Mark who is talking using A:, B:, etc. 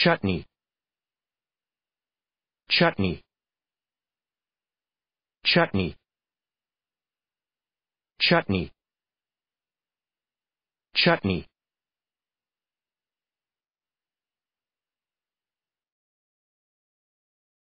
A: chutney chutney chutney chutney chutney